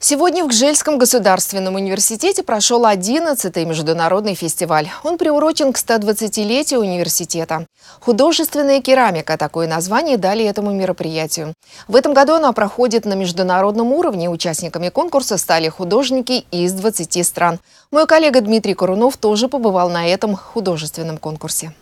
Сегодня в Гжельском государственном университете прошел 11-й международный фестиваль. Он приурочен к 120-летию университета. Художественная керамика – такое название дали этому мероприятию. В этом году она проходит на международном уровне. Участниками конкурса стали художники из 20 стран. Мой коллега Дмитрий Корунов тоже побывал на этом художественном конкурсе.